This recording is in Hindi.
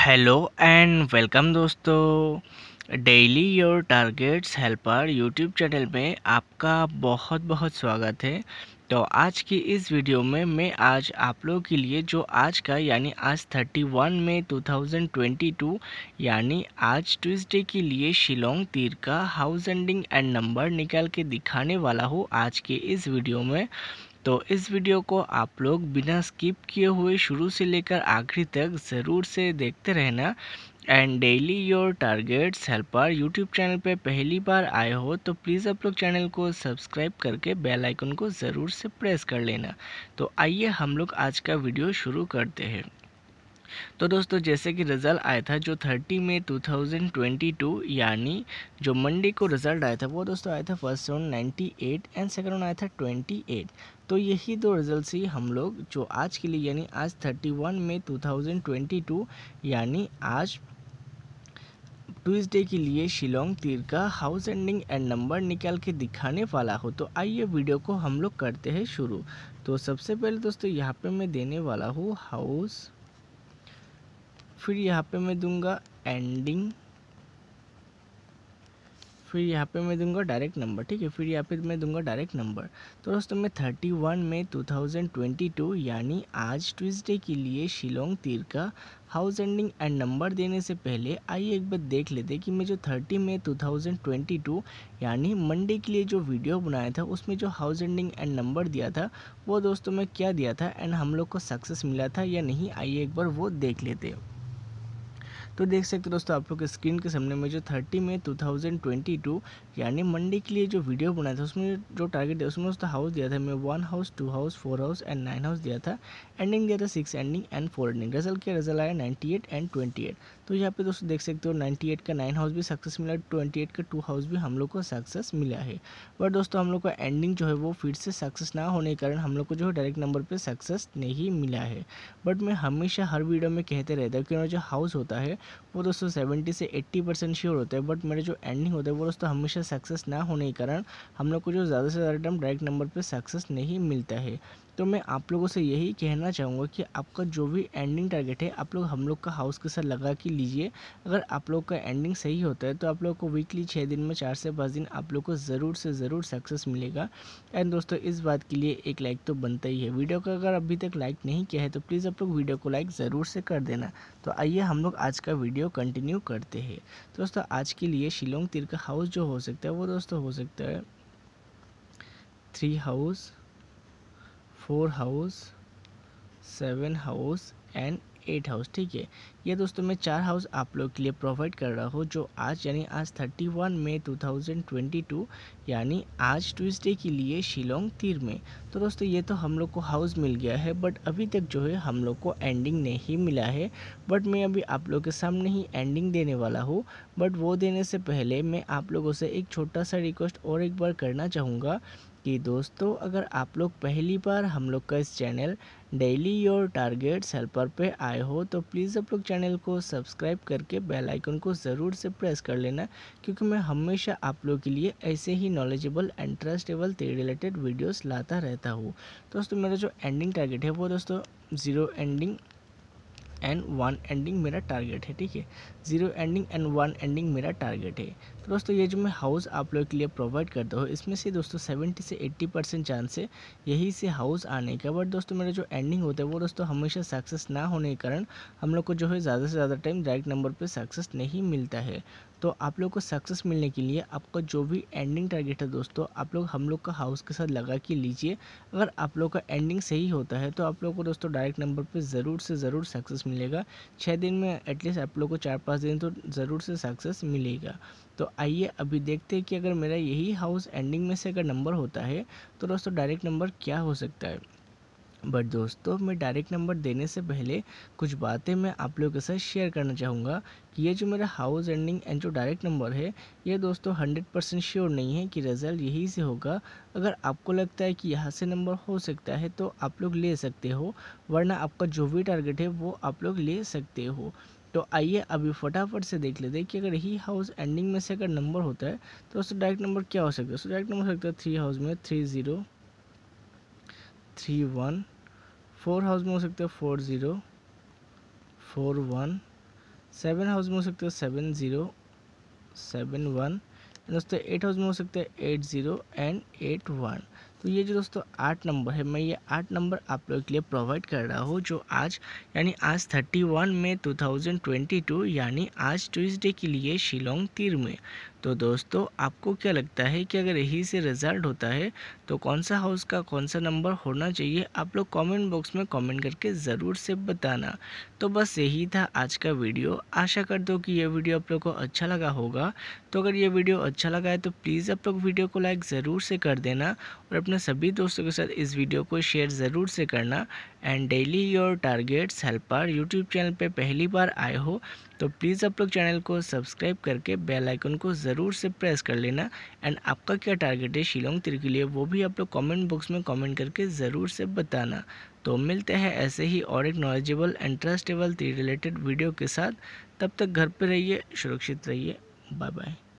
हेलो एंड वेलकम दोस्तों daily your targets helper YouTube channel में आपका बहुत बहुत स्वागत है तो आज की इस वीडियो में मैं आज आप लोगों के लिए जो आज का यानी आज 31 में 2022 यानी आज ट्यूसडे के लिए शिलोंग तीर का हाउस एंडिंग एंड नंबर निकाल के दिखाने वाला हूँ आज के इस वीडियो में तो इस वीडियो को आप लोग बिना स्किप किए हुए शुरू से लेकर आखिरी तक ज़रूर से देखते रहना and daily your targets helper YouTube channel पे पहली बार आए हो तो प्लीज़ आप लोग चैनल को सब्सक्राइब करके बेल आइकन को ज़रूर से प्रेस कर लेना तो आइए हम लोग आज का वीडियो शुरू करते हैं तो दोस्तों जैसे कि रिज़ल्ट आया था जो 30 मई 2022 यानी जो मंडे को रिज़ल्ट आया था वो दोस्तों आया था first round 98 and second round आया था 28 तो यही दो रिज़ल्ट से हम लोग जो आज के लिए यानी आज 31 मई 2022 यानी आज ट्यूजडे के लिए शिलोंग तीर का हाउस एंडिंग एंड नंबर निकाल के दिखाने वाला हो तो आइए वीडियो को हम लोग करते हैं शुरू तो सबसे पहले दोस्तों यहाँ पे मैं देने वाला हूँ हाउस फिर यहाँ पे मैं दूंगा एंडिंग फिर यहाँ पे मैं दूंगा डायरेक्ट नंबर ठीक है फिर यहाँ पे मैं दूंगा डायरेक्ट नंबर तो दोस्तों मैं थर्टी वन में टू थाउजेंड ट्वेंटी टू यानी आज ट्यूजडे के लिए शिलोंग तीर का हाउस एंडिंग एंड नंबर देने से पहले आइए एक बार देख लेते कि मैं जो थर्टी में टू थाउजेंड ट्वेंटी टू यानी मंडे के लिए जो वीडियो बनाया था उसमें जो हाउस एंडिंग एंड नंबर दिया था वो दोस्तों मैं क्या दिया था एंड हम लोग को सक्सेस मिला था या नहीं आइए एक बार वो देख लेते हैं तो देख सकते हो दोस्तों आप लोग स्क्रीन के सामने में जो थर्टी में टू थाउजेंड ट्वेंटी टू यानी मंडे के लिए जो वीडियो बनाया था उसमें जो टारगेट है उसमें दोस्तों हाउस दिया था मैं one house two house four house and nine house दिया था एंडिंग दिया था six ending and four ending result क्या रिजल्ट आया ninety eight and twenty eight तो यहाँ पे दोस्तों देख सकते हो नाइन्टी एट का नाइन हाउस भी सक्सेस मिला ट्वेंटी एट का टू हाउस भी हम लोग को सक्सेस मिला है बट दोस्तों हम लोग का एंडिंग जो है वो फिर से सक्सेस ना होने के कारण हम लोग को जो है डायरेक्ट नंबर पर सक्सेस नहीं मिला है बट मैं हमेशा हर वीडियो में कहते रहता हूँ कि जो हाउस होता है वो दोस्तों सेवेंटी से एट्टी परसेंट श्योर होते हैं बट मेरे जो एंडिंग होते हैं वो दोस्तों हमेशा सक्सेस ना होने के कारण हम लोग को जो ज़्यादा से ज़्यादा टाइम डायरेक्ट नंबर पर सक्सेस नहीं मिलता है तो मैं आप लोगों से यही कहना चाहूँगा कि आपका जो भी एंडिंग टारगेट है आप लोग हम लोग का हाउस के साथ लगा के लीजिए अगर आप लोग का एंडिंग सही होता है तो आप लोग को वीकली छः दिन में चार से पाँच दिन आप लोग को ज़रूर से ज़रूर सक्सेस मिलेगा एंड दोस्तों इस बात के लिए एक लाइक तो बनता ही है वीडियो का अगर अभी तक लाइक नहीं किया है तो प्लीज़ आप लोग वीडियो को लाइक ज़रूर से कर देना तो आइए हम लोग आज का वीडियो कंटिन्यू करते हैं दोस्तों आज के लिए शिलोंग तिर का हाउस जो हो सकता है वो दोस्तों हो सकता है three house four house seven house and eight house ठीक है ये दोस्तों मैं चार हाउस आप लोग के लिए प्रोवाइड कर रहा हूँ जो आज यानी आज thirty one May two thousand twenty two यानी आज ट्यूसडे के लिए शिलोंग तीर में तो दोस्तों ये तो हम लोग को हाउस मिल गया है बट अभी तक जो है हम लोग को एंडिंग नहीं मिला है बट मैं अभी आप लोग के सामने ही एंडिंग देने वाला हूँ बट वो देने से पहले मैं आप लोगों से एक छोटा सा रिक्वेस्ट और एक बार करना चाहूँगा कि दोस्तों अगर आप लोग पहली बार हम लोग का इस channel daily your targets helper पे आए हो तो प्लीज़ आप लोग चैनल को सब्सक्राइब करके बेल आइकन को ज़रूर से प्रेस कर लेना क्योंकि मैं हमेशा आप लोग के लिए ऐसे ही नॉलेजेबल एंड ट्रस्टेबल ते रिलेटेड वीडियोस लाता रहता हूँ दोस्तों मेरा जो एंडिंग टारगेट है वो दोस्तों zero ending and one ending मेरा टारगेट है ठीक है zero ending and one ending मेरा टारगेट है दोस्तों ये जो मैं हाउस आप लोग के लिए प्रोवाइड करता हूँ इसमें से दोस्तों सेवेंटी से एट्टी परसेंट चांस है यही से हाउस आने का बट दोस्तों मेरा जो एंडिंग होता है वो दोस्तों हमेशा सक्सेस ना होने के कारण हम लोग को जो है ज़्यादा से ज़्यादा टाइम डायरेक्ट नंबर पर सक्सेस नहीं मिलता है तो आप लोग को सक्सेस मिलने के लिए आपका जो भी एंडिंग टारगेट है दोस्तों आप लोग हम लोग का हाउस के साथ लगा के लीजिए अगर आप लोग का एंडिंग सही होता है तो आप लोग को दोस्तों डायरेक्ट नंबर पे ज़रूर से ज़रूर सक्सेस मिलेगा छः दिन में एटलीस्ट आप लोग को चार पाँच दिन तो ज़रूर से सक्सेस मिलेगा तो आइए अभी देखते हैं कि अगर मेरा यही हाउस एंडिंग में से अगर नंबर होता है तो दोस्तों डायरेक्ट नंबर क्या हो सकता है बट दोस्तों मैं डायरेक्ट नंबर देने से पहले कुछ बातें मैं आप लोगों के साथ शेयर करना चाहूँगा कि ये जो मेरा हाउस एंडिंग एंड जो डायरेक्ट नंबर है ये दोस्तों हंड्रेड परसेंट श्योर नहीं है कि रिज़ल्ट यही से होगा अगर आपको लगता है कि यहाँ से नंबर हो सकता है तो आप लोग ले सकते हो वरना आपका जो भी टारगेट है वो आप लोग ले सकते हो तो आइए अभी फटाफट से देख लेते हैं कि अगर ही हाउस एंडिंग में से अगर नंबर होता है तो उसका डायरेक्ट नंबर क्या हो सकता है उसका डायरेक्ट नंबर हो सकता है थ्री हाउस में three zero three one four house में हो सकता है four zero four one seven house में हो सकता है सेवन ज़ीरो सेवन वन दोस्तों एट हाउस में हो सकता है eight zero and eight one तो ये जो दोस्तों आठ नंबर है मैं ये आठ नंबर आप लोगों के लिए प्रोवाइड कर रहा हूँ जो आज यानी आज थर्टी वन में टू थाउजेंड ट्वेंटी टू यानी आज ट्यूजडे के लिए शिलोंग तीर में तो दोस्तों आपको क्या लगता है कि अगर यही से रिज़ल्ट होता है तो कौन सा हाउस का कौन सा नंबर होना चाहिए आप लोग कमेंट बॉक्स में कमेंट करके ज़रूर से बताना तो बस यही था आज का वीडियो आशा कर दो कि यह वीडियो आप लोग को अच्छा लगा होगा तो अगर ये वीडियो अच्छा लगा है तो प्लीज़ आप लोग वीडियो को लाइक ज़रूर से कर देना और अपने सभी दोस्तों के साथ इस वीडियो को शेयर ज़रूर से करना and daily your targets helper YouTube channel पे पहली बार आए हो तो प्लीज़ आप लोग चैनल को सब्सक्राइब करके बेल आइकन को ज़रूर से प्रेस कर लेना एंड आपका क्या टारगेट है शिलोंग तिर के लिए वो भी आप लोग कमेंट बॉक्स में कमेंट करके ज़रूर से बताना तो मिलते हैं ऐसे ही और एक नॉलेजेबल एंड ट्रस्टेबल तिर रिलेटेड वीडियो के साथ तब तक घर पर रहिए सुरक्षित रहिए बाय बाय